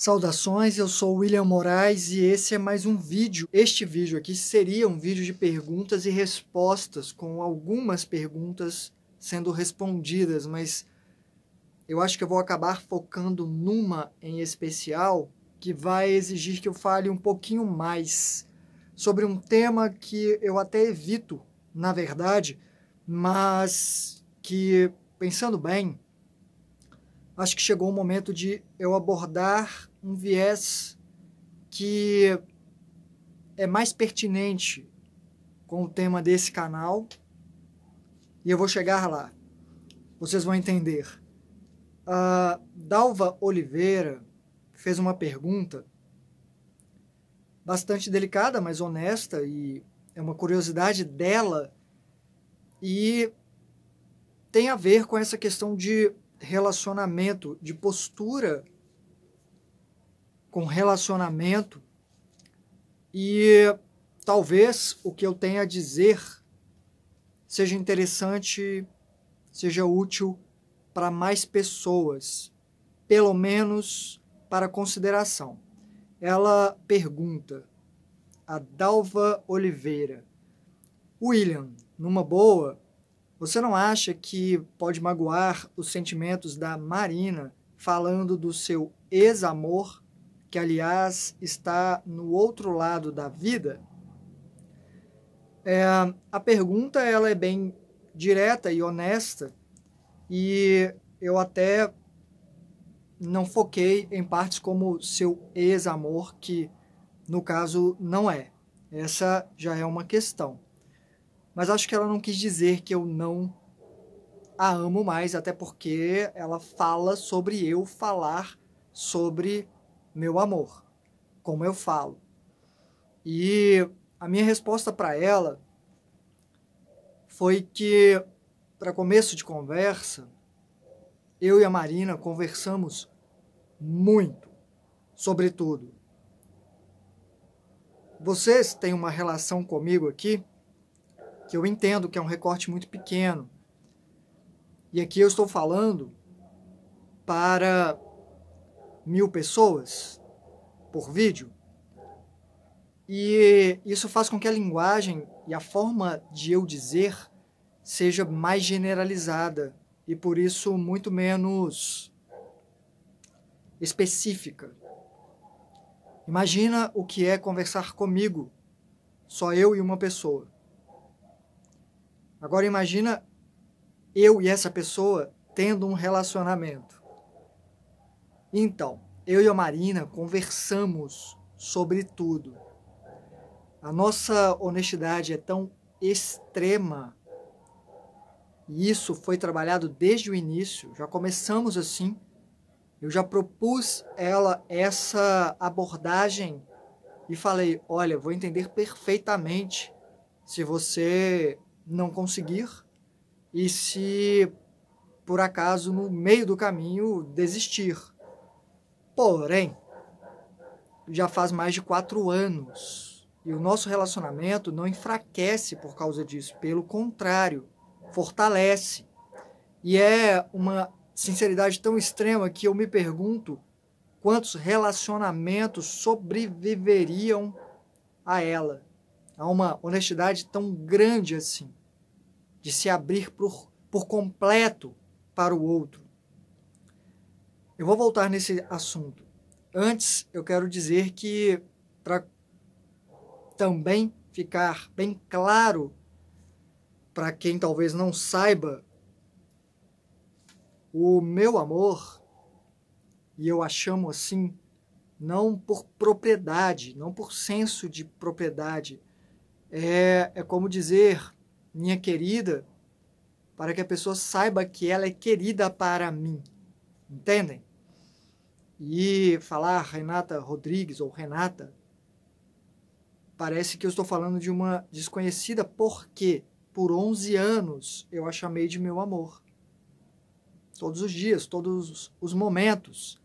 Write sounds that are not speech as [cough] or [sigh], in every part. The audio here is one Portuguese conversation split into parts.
Saudações, eu sou William Moraes e esse é mais um vídeo. Este vídeo aqui seria um vídeo de perguntas e respostas, com algumas perguntas sendo respondidas, mas eu acho que eu vou acabar focando numa em especial que vai exigir que eu fale um pouquinho mais sobre um tema que eu até evito, na verdade, mas que, pensando bem, acho que chegou o momento de eu abordar um viés que é mais pertinente com o tema desse canal e eu vou chegar lá. Vocês vão entender. A Dalva Oliveira fez uma pergunta bastante delicada, mas honesta, e é uma curiosidade dela e tem a ver com essa questão de relacionamento, de postura com relacionamento. E talvez o que eu tenha a dizer seja interessante, seja útil para mais pessoas, pelo menos para consideração. Ela pergunta a Dalva Oliveira: William, numa boa, você não acha que pode magoar os sentimentos da Marina falando do seu ex-amor? que aliás está no outro lado da vida, é, a pergunta ela é bem direta e honesta e eu até não foquei em partes como seu ex-amor, que no caso não é. Essa já é uma questão. Mas acho que ela não quis dizer que eu não a amo mais, até porque ela fala sobre eu falar sobre meu amor, como eu falo. E a minha resposta para ela foi que, para começo de conversa, eu e a Marina conversamos muito sobre tudo. Vocês têm uma relação comigo aqui que eu entendo que é um recorte muito pequeno. E aqui eu estou falando para mil pessoas por vídeo. E isso faz com que a linguagem e a forma de eu dizer seja mais generalizada e por isso muito menos específica. Imagina o que é conversar comigo, só eu e uma pessoa. Agora imagina eu e essa pessoa tendo um relacionamento. Então, eu e a Marina conversamos sobre tudo. A nossa honestidade é tão extrema. E isso foi trabalhado desde o início. Já começamos assim. Eu já propus ela essa abordagem e falei: olha, vou entender perfeitamente se você não conseguir e se por acaso no meio do caminho desistir. Porém, já faz mais de quatro anos e o nosso relacionamento não enfraquece por causa disso, pelo contrário, fortalece. E é uma sinceridade tão extrema que eu me pergunto quantos relacionamentos sobreviveriam a ela, a uma honestidade tão grande assim, de se abrir por, por completo para o outro. Eu vou voltar nesse assunto. Antes, eu quero dizer que, para também ficar bem claro para quem talvez não saiba, o meu amor, e eu a chamo assim, não por propriedade, não por senso de propriedade, é, é como dizer minha querida, para que a pessoa saiba que ela é querida para mim. Entendem? e falar Renata Rodrigues ou Renata, parece que eu estou falando de uma desconhecida, porque por 11 anos eu a chamei de meu amor. Todos os dias, todos os momentos.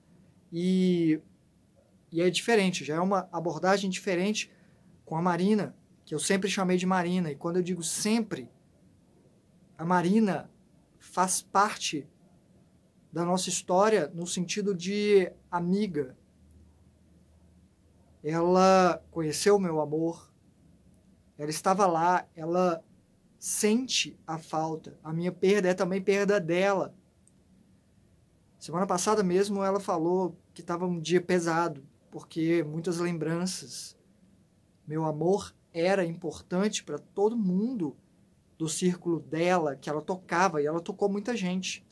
E, e é diferente, já é uma abordagem diferente com a Marina, que eu sempre chamei de Marina. E quando eu digo sempre, a Marina faz parte da nossa história no sentido de amiga. Ela conheceu o meu amor, ela estava lá, ela sente a falta. A minha perda é também perda dela. Semana passada mesmo ela falou que estava um dia pesado, porque muitas lembranças. Meu amor era importante para todo mundo do círculo dela, que ela tocava, e ela tocou muita gente.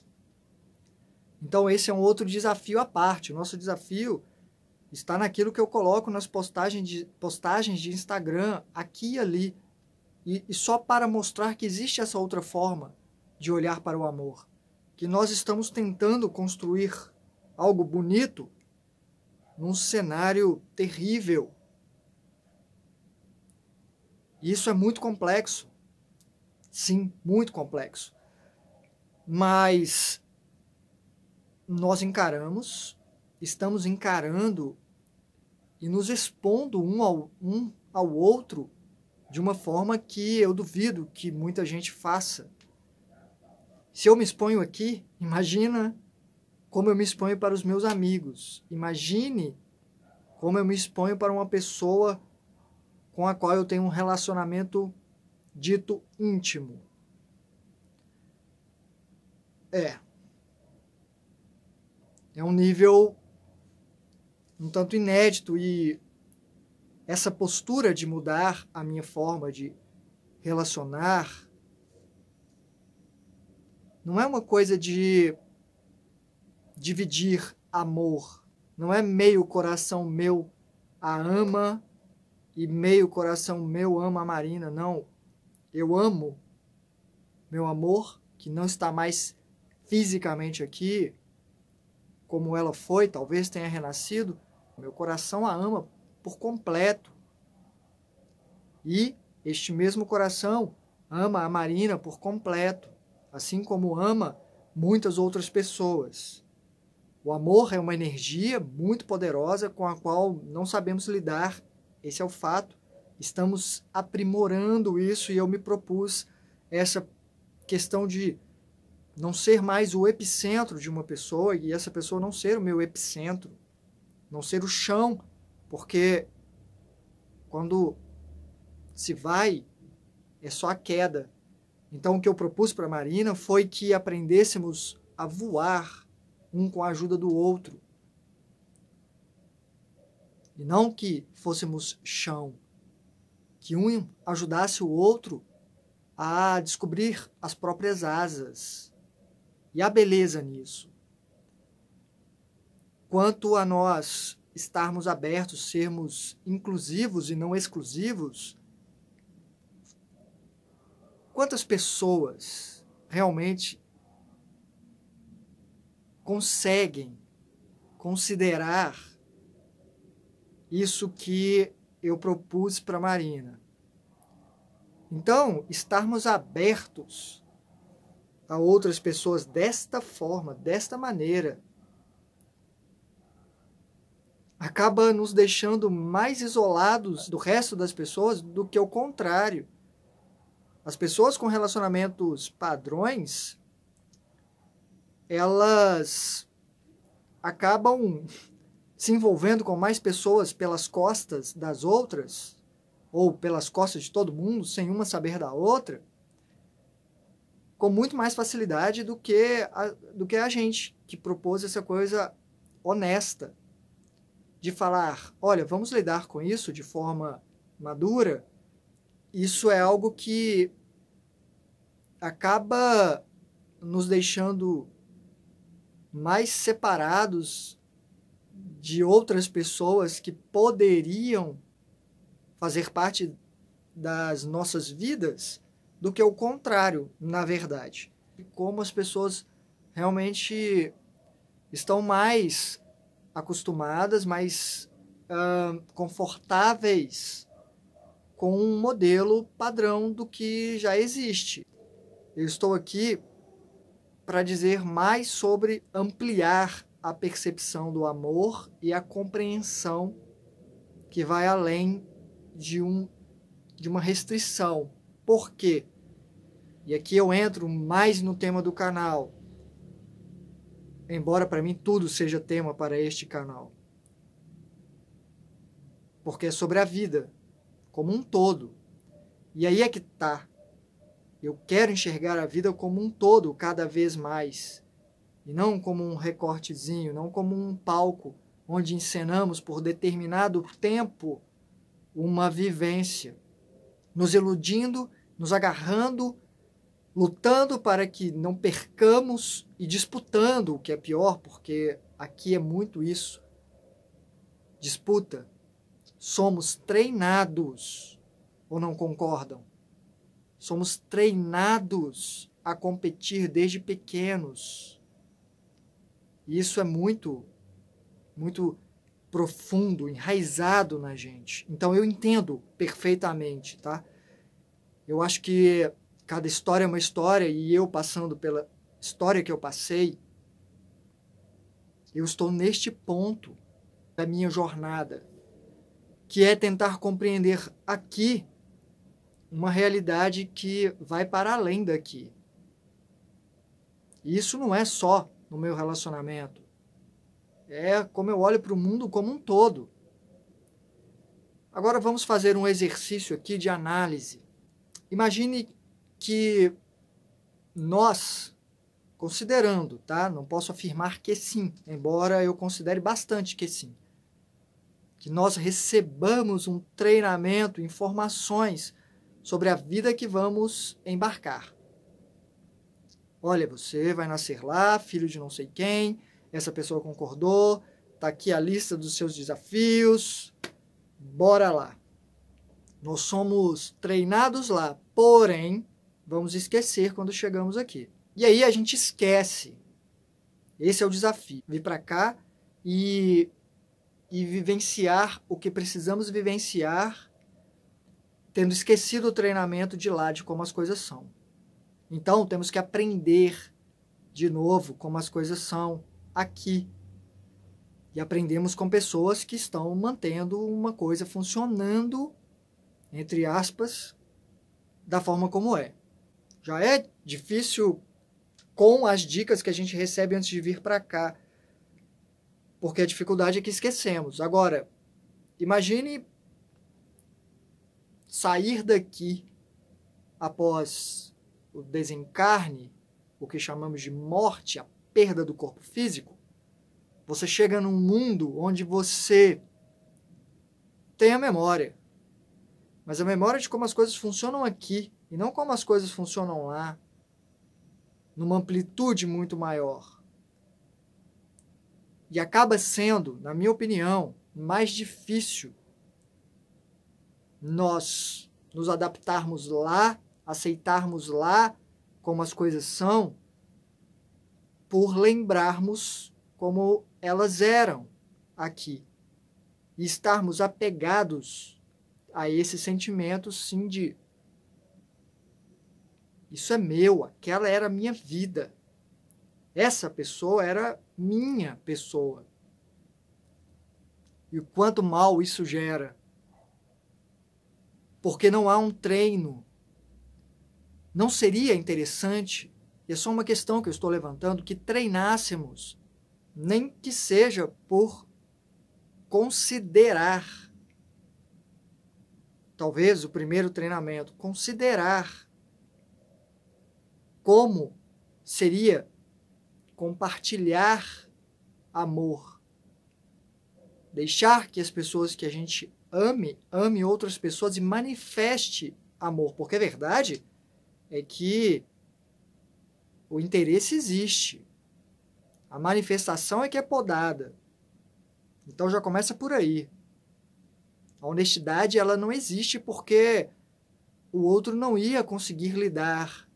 Então, esse é um outro desafio à parte. O nosso desafio está naquilo que eu coloco nas postagens de, postagens de Instagram, aqui e ali. E, e só para mostrar que existe essa outra forma de olhar para o amor. Que nós estamos tentando construir algo bonito num cenário terrível. E isso é muito complexo. Sim, muito complexo. Mas nós encaramos, estamos encarando e nos expondo um ao, um ao outro de uma forma que eu duvido que muita gente faça. Se eu me exponho aqui, imagina como eu me exponho para os meus amigos. Imagine como eu me exponho para uma pessoa com a qual eu tenho um relacionamento dito íntimo. É, é um nível um tanto inédito e essa postura de mudar a minha forma de relacionar não é uma coisa de dividir amor, não é meio coração meu a ama e meio coração meu ama a Marina, não. Eu amo meu amor que não está mais fisicamente aqui, como ela foi, talvez tenha renascido, meu coração a ama por completo. E este mesmo coração ama a Marina por completo, assim como ama muitas outras pessoas. O amor é uma energia muito poderosa com a qual não sabemos lidar, esse é o fato. Estamos aprimorando isso e eu me propus essa questão de não ser mais o epicentro de uma pessoa e essa pessoa não ser o meu epicentro, não ser o chão, porque quando se vai é só a queda. Então o que eu propus para a Marina foi que aprendêssemos a voar um com a ajuda do outro. E não que fôssemos chão, que um ajudasse o outro a descobrir as próprias asas. E a beleza nisso. Quanto a nós estarmos abertos, sermos inclusivos e não exclusivos, quantas pessoas realmente conseguem considerar isso que eu propus para a Marina? Então, estarmos abertos a outras pessoas desta forma, desta maneira, acaba nos deixando mais isolados do resto das pessoas do que o contrário. As pessoas com relacionamentos padrões, elas acabam se envolvendo com mais pessoas pelas costas das outras, ou pelas costas de todo mundo, sem uma saber da outra com muito mais facilidade do que a, do que a gente que propôs essa coisa honesta de falar, olha, vamos lidar com isso de forma madura. Isso é algo que acaba nos deixando mais separados de outras pessoas que poderiam fazer parte das nossas vidas do que o contrário, na verdade. Como as pessoas realmente estão mais acostumadas, mais uh, confortáveis com um modelo padrão do que já existe. Eu estou aqui para dizer mais sobre ampliar a percepção do amor e a compreensão que vai além de, um, de uma restrição por quê? E aqui eu entro mais no tema do canal. Embora para mim tudo seja tema para este canal. Porque é sobre a vida, como um todo. E aí é que tá. Eu quero enxergar a vida como um todo, cada vez mais. E não como um recortezinho, não como um palco onde encenamos por determinado tempo uma vivência, nos iludindo nos agarrando, lutando para que não percamos e disputando o que é pior, porque aqui é muito isso. Disputa. Somos treinados, ou não concordam? Somos treinados a competir desde pequenos. E isso é muito, muito profundo, enraizado na gente. Então eu entendo perfeitamente, tá? Eu acho que cada história é uma história e eu passando pela história que eu passei, eu estou neste ponto da minha jornada, que é tentar compreender aqui uma realidade que vai para além daqui. E isso não é só no meu relacionamento. É como eu olho para o mundo como um todo. Agora vamos fazer um exercício aqui de análise Imagine que nós, considerando, tá? Não posso afirmar que sim, embora eu considere bastante que sim. Que nós recebamos um treinamento, informações sobre a vida que vamos embarcar. Olha, você vai nascer lá, filho de não sei quem, essa pessoa concordou, tá aqui a lista dos seus desafios, bora lá. Nós somos treinados lá, porém, vamos esquecer quando chegamos aqui. E aí a gente esquece. Esse é o desafio. Vir para cá e, e vivenciar o que precisamos vivenciar, tendo esquecido o treinamento de lá, de como as coisas são. Então, temos que aprender de novo como as coisas são aqui. E aprendemos com pessoas que estão mantendo uma coisa funcionando entre aspas, da forma como é. Já é difícil com as dicas que a gente recebe antes de vir para cá, porque a dificuldade é que esquecemos. Agora, imagine sair daqui após o desencarne, o que chamamos de morte, a perda do corpo físico, você chega num mundo onde você tem a memória, mas a memória de como as coisas funcionam aqui e não como as coisas funcionam lá, numa amplitude muito maior. E acaba sendo, na minha opinião, mais difícil nós nos adaptarmos lá, aceitarmos lá como as coisas são, por lembrarmos como elas eram aqui e estarmos apegados a esse sentimento sim de isso é meu, aquela era a minha vida. Essa pessoa era minha pessoa. E o quanto mal isso gera. Porque não há um treino. Não seria interessante, e é só uma questão que eu estou levantando, que treinássemos, nem que seja por considerar talvez o primeiro treinamento, considerar como seria compartilhar amor. Deixar que as pessoas que a gente ame, ame outras pessoas e manifeste amor. Porque a verdade é que o interesse existe. A manifestação é que é podada. Então já começa por aí. A honestidade ela não existe porque o outro não ia conseguir lidar.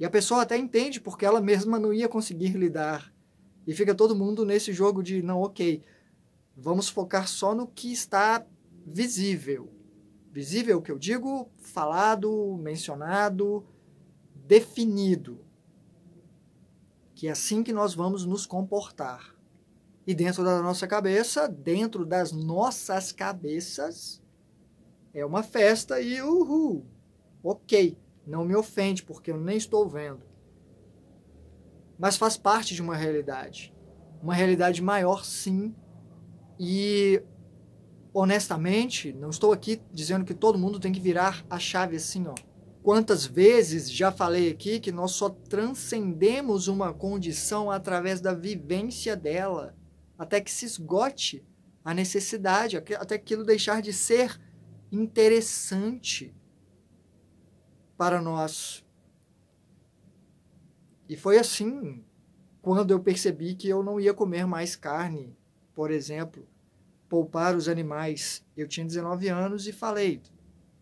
E a pessoa até entende porque ela mesma não ia conseguir lidar. E fica todo mundo nesse jogo de não, OK. Vamos focar só no que está visível. Visível o que eu digo, falado, mencionado, definido. Que é assim que nós vamos nos comportar. E dentro da nossa cabeça, dentro das nossas cabeças, é uma festa e uhul. Ok, não me ofende porque eu nem estou vendo. Mas faz parte de uma realidade. Uma realidade maior, sim. E, honestamente, não estou aqui dizendo que todo mundo tem que virar a chave assim, ó. Quantas vezes já falei aqui que nós só transcendemos uma condição através da vivência dela até que se esgote a necessidade, até aquilo deixar de ser interessante para nós. E foi assim quando eu percebi que eu não ia comer mais carne, por exemplo, poupar os animais. Eu tinha 19 anos e falei: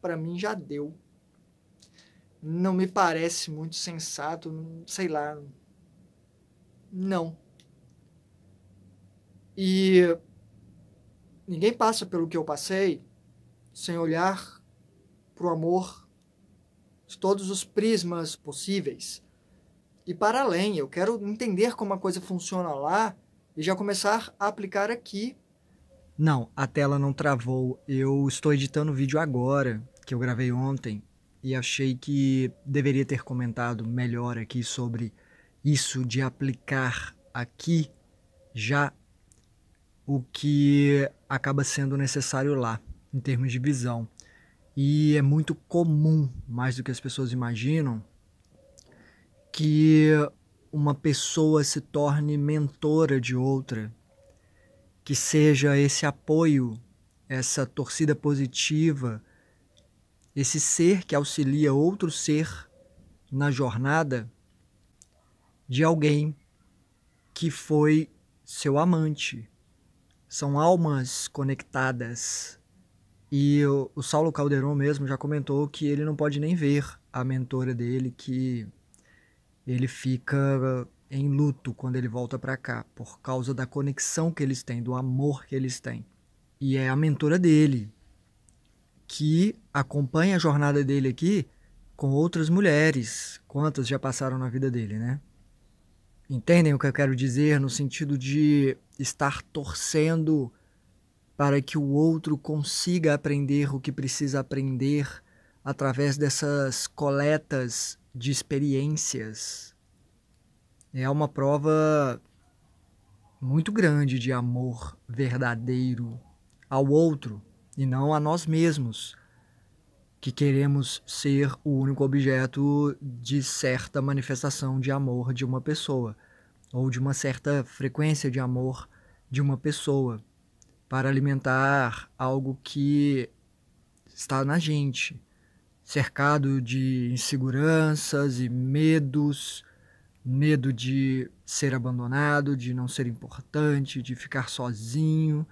para mim já deu. Não me parece muito sensato, sei lá. Não e ninguém passa pelo que eu passei sem olhar para o amor de todos os prismas possíveis. E para além, eu quero entender como a coisa funciona lá e já começar a aplicar aqui. Não, a tela não travou. Eu estou editando o vídeo agora, que eu gravei ontem, e achei que deveria ter comentado melhor aqui sobre isso de aplicar aqui já o que acaba sendo necessário lá, em termos de visão. E é muito comum, mais do que as pessoas imaginam, que uma pessoa se torne mentora de outra, que seja esse apoio, essa torcida positiva, esse ser que auxilia outro ser na jornada de alguém que foi seu amante, são almas conectadas. E o, o Saulo Calderon mesmo já comentou que ele não pode nem ver a mentora dele, que ele fica eh, em luto quando ele volta para cá, por causa da conexão que eles têm, do amor que eles têm. E é a mentora dele que acompanha a jornada dele aqui com outras mulheres. Quantas já passaram na vida dele, né? Entendem o que eu quero dizer no sentido de estar torcendo para que o outro consiga aprender o que precisa aprender através dessas coletas de experiências. É uma prova muito grande de amor verdadeiro ao outro e não a nós mesmos, que queremos ser o único objeto de certa manifestação de amor de uma pessoa, ou de uma certa frequência de amor de uma pessoa, para alimentar algo que está na gente, cercado de inseguranças e medos, medo de ser abandonado, de não ser importante, de ficar sozinho,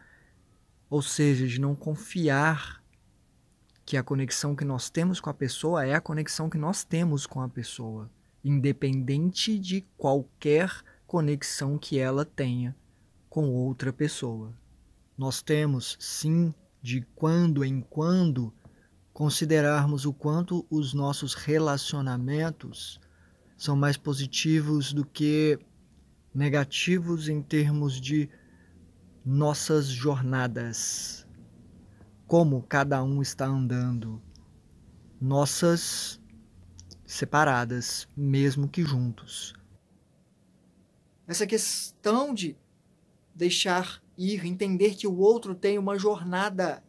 ou seja, de não confiar que a conexão que nós temos com a pessoa é a conexão que nós temos com a pessoa, independente de qualquer conexão que ela tenha com outra pessoa. Nós temos, sim, de quando em quando, considerarmos o quanto os nossos relacionamentos são mais positivos do que negativos em termos de nossas jornadas como cada um está andando, nossas separadas, mesmo que juntos. Essa questão de deixar ir, entender que o outro tem uma jornada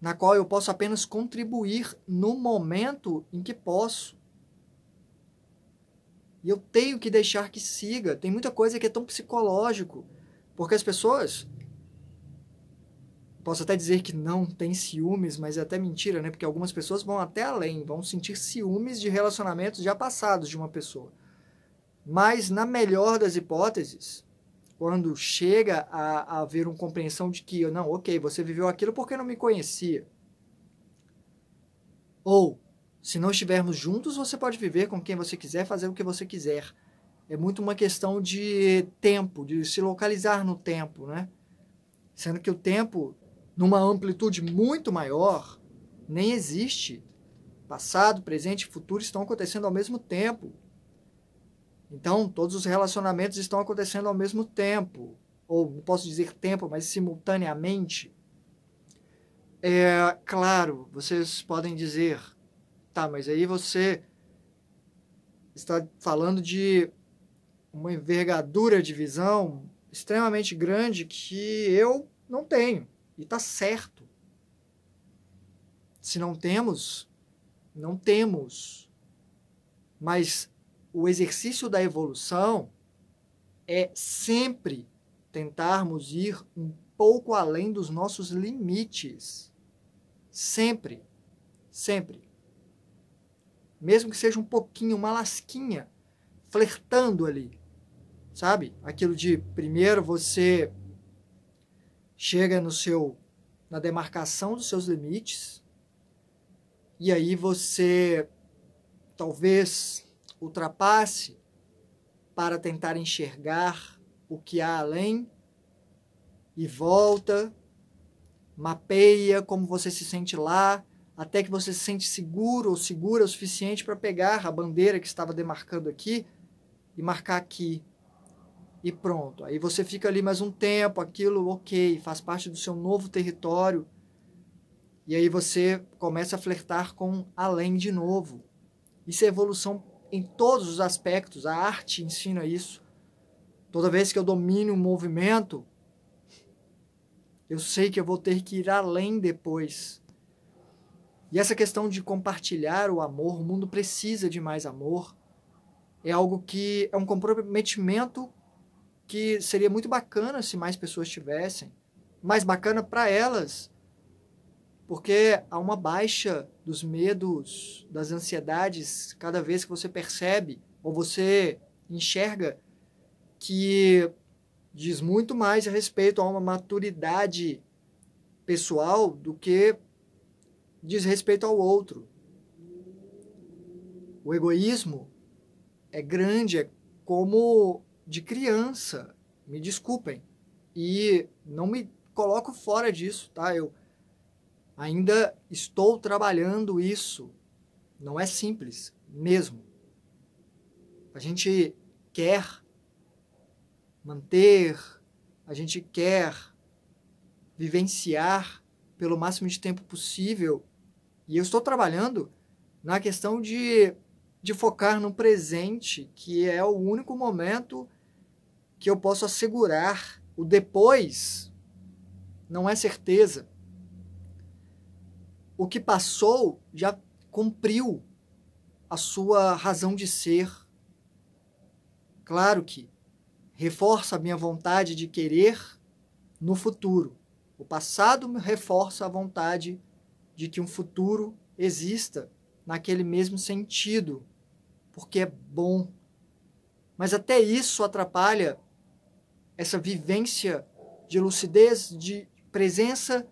na qual eu posso apenas contribuir no momento em que posso. E eu tenho que deixar que siga. Tem muita coisa que é tão psicológico, porque as pessoas posso até dizer que não tem ciúmes, mas é até mentira, né? Porque algumas pessoas vão até além, vão sentir ciúmes de relacionamentos já passados de uma pessoa. Mas, na melhor das hipóteses, quando chega a, a haver uma compreensão de que, não, ok, você viveu aquilo porque não me conhecia. Ou, se não estivermos juntos, você pode viver com quem você quiser, fazer o que você quiser. É muito uma questão de tempo, de se localizar no tempo, né? Sendo que o tempo numa amplitude muito maior, nem existe. Passado, presente e futuro estão acontecendo ao mesmo tempo. Então, todos os relacionamentos estão acontecendo ao mesmo tempo. Ou não posso dizer tempo, mas simultaneamente. É claro, vocês podem dizer, tá, mas aí você está falando de uma envergadura de visão extremamente grande que eu não tenho. E está certo. Se não temos, não temos. Mas o exercício da evolução é sempre tentarmos ir um pouco além dos nossos limites. Sempre. Sempre. Mesmo que seja um pouquinho, uma lasquinha, flertando ali. Sabe? Aquilo de primeiro você chega no seu na demarcação dos seus limites e aí você talvez ultrapasse para tentar enxergar o que há além e volta, mapeia como você se sente lá, até que você se sente seguro ou segura o suficiente para pegar a bandeira que estava demarcando aqui e marcar aqui e pronto. Aí você fica ali mais um tempo, aquilo, ok, faz parte do seu novo território. E aí você começa a flertar com além de novo. Isso é evolução em todos os aspectos. A arte ensina isso. Toda vez que eu domino um movimento, eu sei que eu vou ter que ir além depois. E essa questão de compartilhar o amor, o mundo precisa de mais amor, é algo que é um comprometimento que seria muito bacana se mais pessoas tivessem, mais bacana para elas, porque há uma baixa dos medos, das ansiedades, cada vez que você percebe ou você enxerga que diz muito mais a respeito a uma maturidade pessoal do que diz respeito ao outro. O egoísmo é grande, é como de criança. Me desculpem. E não me coloco fora disso, tá? Eu ainda estou trabalhando isso. Não é simples, mesmo. A gente quer manter, a gente quer vivenciar pelo máximo de tempo possível. E eu estou trabalhando na questão de, de focar no presente, que é o único momento que eu posso assegurar. O depois não é certeza. O que passou já cumpriu a sua razão de ser. Claro que reforça a minha vontade de querer no futuro. O passado reforça a vontade de que um futuro exista naquele mesmo sentido, porque é bom. Mas até isso atrapalha essa vivência de lucidez, de presença,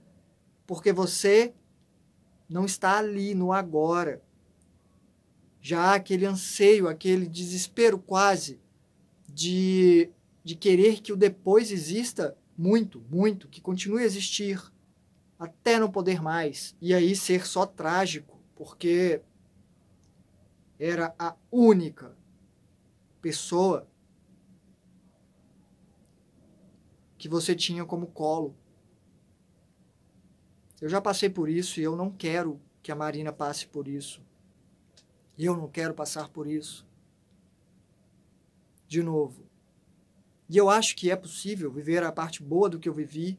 porque você não está ali no agora. Já aquele anseio, aquele desespero quase de, de querer que o depois exista muito, muito, que continue a existir até não poder mais. E aí ser só trágico, porque era a única pessoa que você tinha como colo. Eu já passei por isso e eu não quero que a Marina passe por isso. E eu não quero passar por isso. De novo. E eu acho que é possível viver a parte boa do que eu vivi,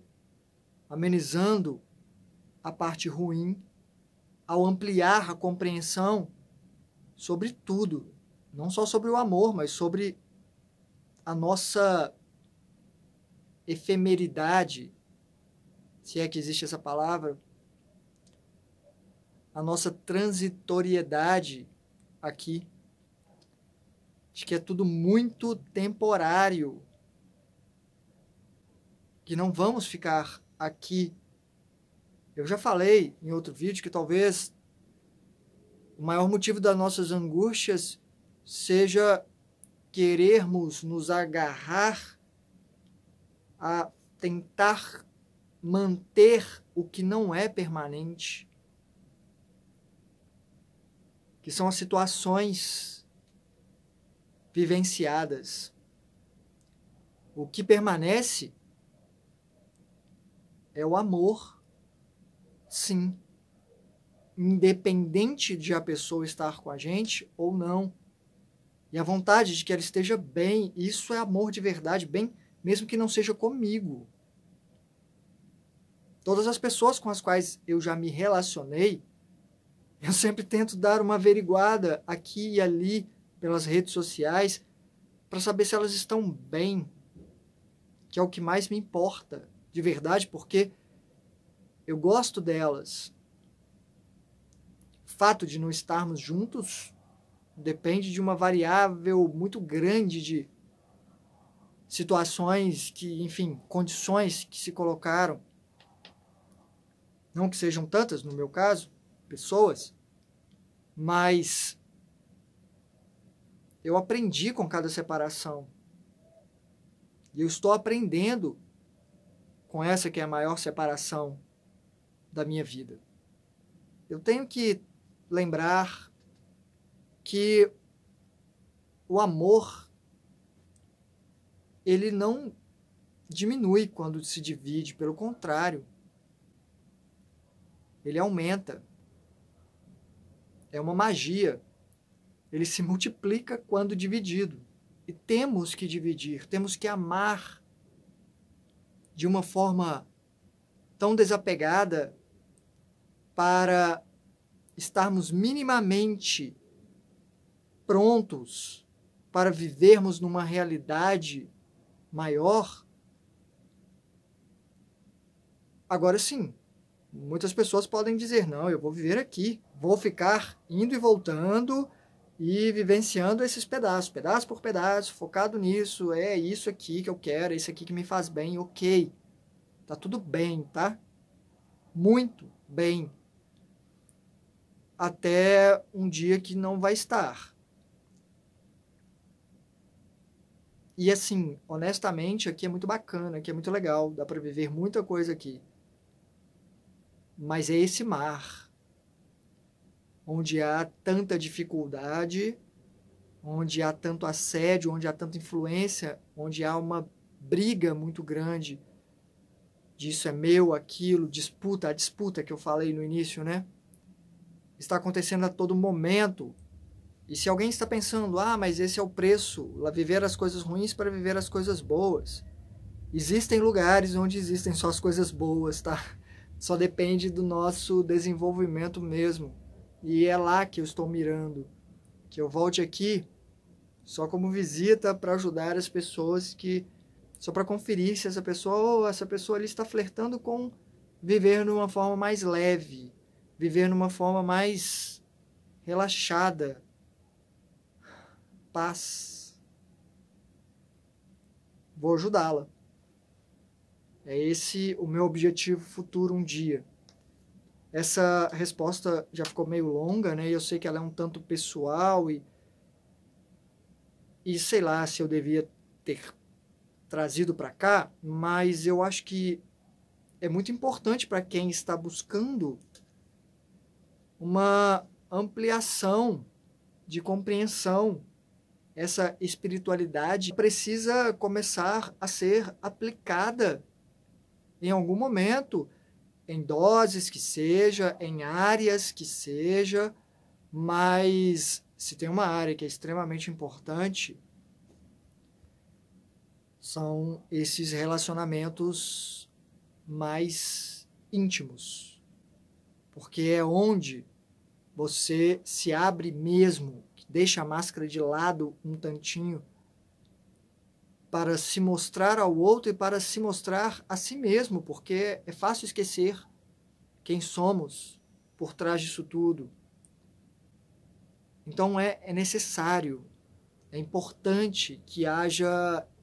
amenizando a parte ruim, ao ampliar a compreensão sobre tudo. Não só sobre o amor, mas sobre a nossa efemeridade, se é que existe essa palavra, a nossa transitoriedade aqui. Acho que é tudo muito temporário. Que não vamos ficar aqui. Eu já falei em outro vídeo que talvez o maior motivo das nossas angústias seja querermos nos agarrar a tentar manter o que não é permanente, que são as situações vivenciadas. O que permanece é o amor, sim, independente de a pessoa estar com a gente ou não. E a vontade de que ela esteja bem, isso é amor de verdade, bem mesmo que não seja comigo. Todas as pessoas com as quais eu já me relacionei, [laughs] eu sempre tento dar uma averiguada aqui e ali pelas redes sociais para saber se elas estão bem, que é o que mais me importa, de verdade, porque eu gosto delas. O fato de não estarmos juntos depende de uma variável muito grande de situações que, enfim, condições que se colocaram, não que sejam tantas, no meu caso, pessoas, mas eu aprendi com cada separação. E eu estou aprendendo com essa que é a maior separação da minha vida. Eu tenho que lembrar que o amor ele não diminui quando se divide, pelo contrário, ele aumenta. É uma magia. Ele se multiplica quando dividido. E temos que dividir, temos que amar de uma forma tão desapegada para estarmos minimamente prontos para vivermos numa realidade maior. Agora sim, muitas pessoas podem dizer: não, eu vou viver aqui, vou ficar indo e voltando e vivenciando esses pedaços, pedaço por pedaço, focado nisso, é isso aqui que eu quero, é isso aqui que me faz bem, ok. Tá tudo bem, tá? Muito bem. Até um dia que não vai estar. E assim, honestamente, aqui é muito bacana, aqui é muito legal, dá para viver muita coisa aqui. Mas é esse mar onde há tanta dificuldade, onde há tanto assédio, onde há tanta influência, onde há uma briga muito grande disso é meu, aquilo, disputa, a disputa que eu falei no início, né? Está acontecendo a todo momento. E se alguém está pensando, ah, mas esse é o preço, viver as coisas ruins para viver as coisas boas. Existem lugares onde existem só as coisas boas, tá? [laughs] Só depende do nosso desenvolvimento mesmo. E é lá que eu estou mirando. Que eu volte aqui só como visita para ajudar as pessoas que. Só para conferir se essa pessoa ou essa pessoa ali está flertando com viver numa forma mais leve, viver numa forma mais relaxada, paz. Vou ajudá-la. É esse o meu objetivo futuro um dia. Essa resposta já ficou meio longa, né? Eu sei que ela é um tanto pessoal e e sei lá se eu devia ter trazido para cá, mas eu acho que é muito importante para quem está buscando uma ampliação de compreensão essa espiritualidade precisa começar a ser aplicada em algum momento, em doses que seja, em áreas que seja, mas se tem uma área que é extremamente importante, são esses relacionamentos mais íntimos. Porque é onde você se abre mesmo deixa a máscara de lado um tantinho para se mostrar ao outro e para se mostrar a si mesmo, porque é fácil esquecer quem somos por trás disso tudo. Então é, é necessário, é importante que haja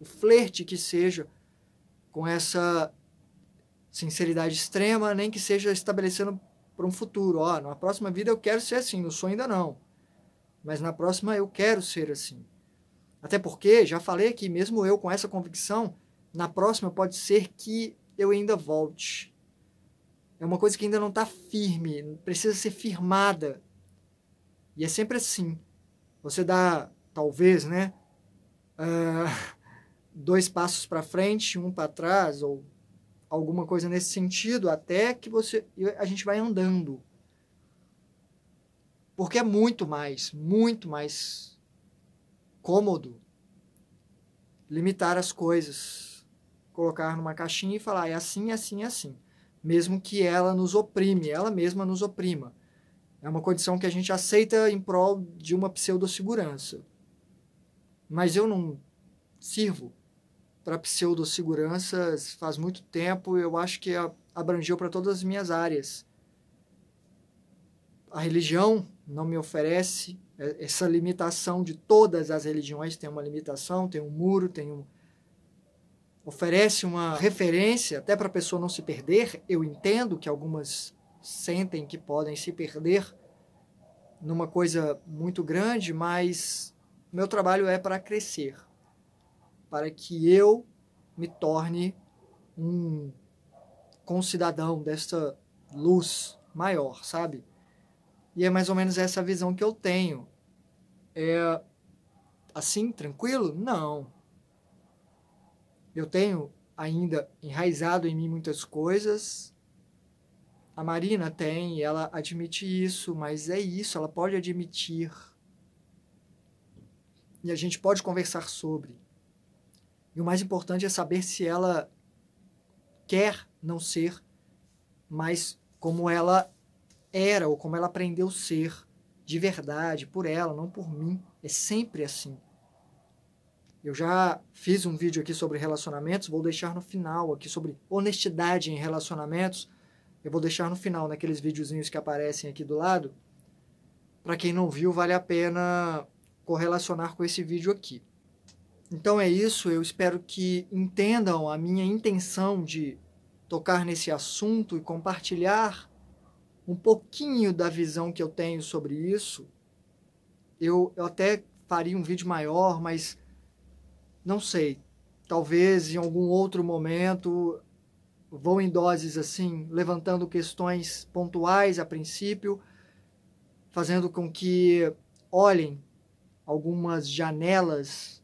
o flerte que seja com essa sinceridade extrema, nem que seja estabelecendo para um futuro. Ó, oh, na próxima vida eu quero ser assim, não sou ainda não mas na próxima eu quero ser assim. Até porque, já falei que mesmo eu com essa convicção, na próxima pode ser que eu ainda volte. É uma coisa que ainda não está firme, precisa ser firmada. E é sempre assim. Você dá, talvez, né? Uh, dois passos para frente, um para trás, ou alguma coisa nesse sentido, até que você a gente vai andando. Porque é muito mais, muito mais cômodo limitar as coisas, colocar numa caixinha e falar é assim, é assim, é assim. Mesmo que ela nos oprime, ela mesma nos oprima. É uma condição que a gente aceita em prol de uma pseudossegurança Mas eu não sirvo para pseudossegurança faz muito tempo, eu acho que é, abrangeu para todas as minhas áreas. A religião não me oferece é, essa limitação de todas as religiões, tem uma limitação, tem um muro, tem um. oferece uma referência até para a pessoa não se perder. Eu entendo que algumas sentem que podem se perder numa coisa muito grande, mas meu trabalho é para crescer, para que eu me torne um concidadão dessa luz maior, sabe? E é mais ou menos essa visão que eu tenho. É assim, tranquilo? Não. Eu tenho ainda enraizado em mim muitas coisas. A Marina tem, ela admite isso, mas é isso, ela pode admitir. E a gente pode conversar sobre. E o mais importante é saber se ela quer não ser, mas como ela era ou como ela aprendeu a ser, de verdade, por ela, não por mim. É sempre assim. Eu já fiz um vídeo aqui sobre relacionamentos, vou deixar no final aqui sobre honestidade em relacionamentos. Eu vou deixar no final, naqueles videozinhos que aparecem aqui do lado. Para quem não viu, vale a pena correlacionar com esse vídeo aqui. Então é isso, eu espero que entendam a minha intenção de tocar nesse assunto e compartilhar um pouquinho da visão que eu tenho sobre isso. Eu, eu até faria um vídeo maior, mas não sei. Talvez em algum outro momento vou em doses assim, levantando questões pontuais a princípio, fazendo com que olhem algumas janelas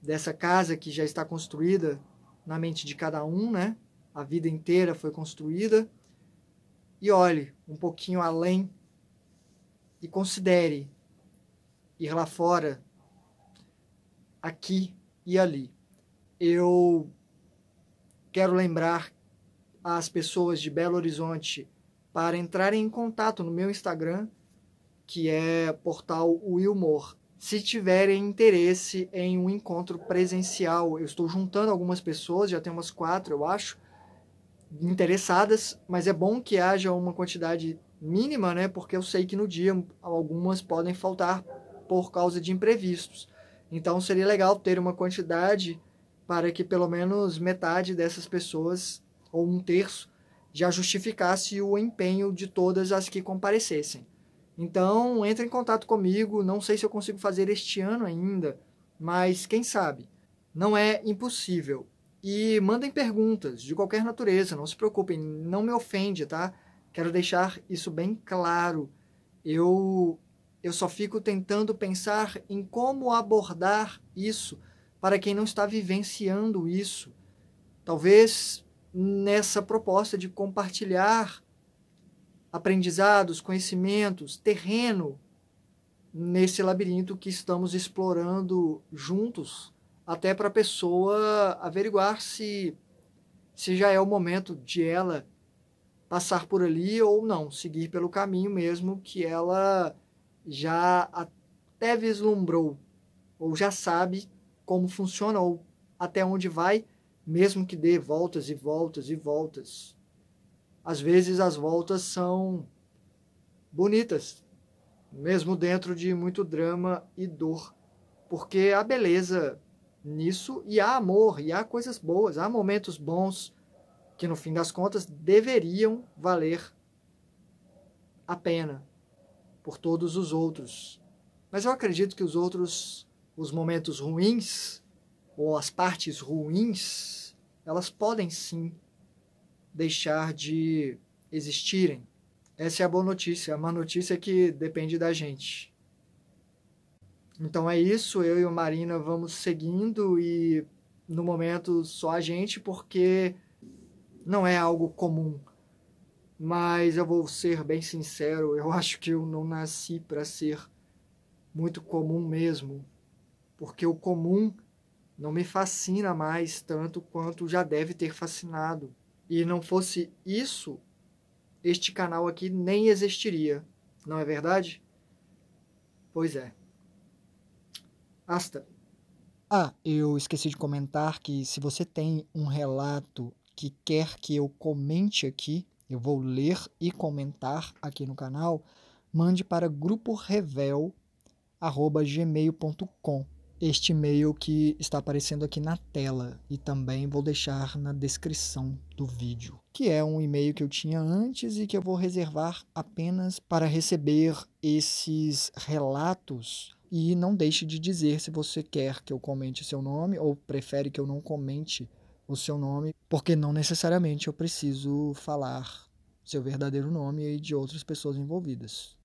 dessa casa que já está construída na mente de cada um, né? A vida inteira foi construída. E olhe um pouquinho além e considere ir lá fora, aqui e ali. Eu quero lembrar as pessoas de Belo Horizonte para entrarem em contato no meu Instagram, que é portal Wilmore. Se tiverem interesse em um encontro presencial, eu estou juntando algumas pessoas, já tem umas quatro, eu acho, interessadas, mas é bom que haja uma quantidade mínima, né? Porque eu sei que no dia algumas podem faltar por causa de imprevistos. Então seria legal ter uma quantidade para que pelo menos metade dessas pessoas, ou um terço, já justificasse o empenho de todas as que comparecessem. Então, entre em contato comigo, não sei se eu consigo fazer este ano ainda, mas quem sabe? Não é impossível. E mandem perguntas de qualquer natureza, não se preocupem, não me ofende, tá? Quero deixar isso bem claro. Eu eu só fico tentando pensar em como abordar isso para quem não está vivenciando isso. Talvez nessa proposta de compartilhar aprendizados, conhecimentos, terreno nesse labirinto que estamos explorando juntos até para a pessoa averiguar se, se já é o momento de ela passar por ali ou não, seguir pelo caminho mesmo que ela já até vislumbrou ou já sabe como funciona ou até onde vai, mesmo que dê voltas e voltas e voltas. Às vezes as voltas são bonitas, mesmo dentro de muito drama e dor, porque a beleza nisso e há amor, e há coisas boas, há momentos bons que no fim das contas deveriam valer a pena por todos os outros. Mas eu acredito que os outros, os momentos ruins ou as partes ruins, elas podem sim deixar de existirem. Essa é a boa notícia. A má notícia é que depende da gente. Então é isso, eu e o Marina vamos seguindo e no momento só a gente, porque não é algo comum. Mas eu vou ser bem sincero, eu [laughs] acho que eu não nasci para ser muito comum mesmo, porque o comum não me fascina mais tanto quanto já deve ter fascinado. E não fosse isso, este canal aqui nem existiria, não é verdade? Pois é. Asta. Ah, eu esqueci de comentar que se você tem um relato que quer que eu comente aqui, eu vou ler e comentar aqui no canal, mande para gruporevel@gmail.com. Este e-mail que está aparecendo aqui na tela e também vou deixar na descrição do vídeo, que é um e-mail que eu tinha antes e que eu vou reservar apenas para receber esses relatos e não deixe de dizer se você quer que eu comente seu nome ou prefere que eu não comente o seu nome, porque não necessariamente eu preciso falar seu verdadeiro nome e de outras pessoas envolvidas.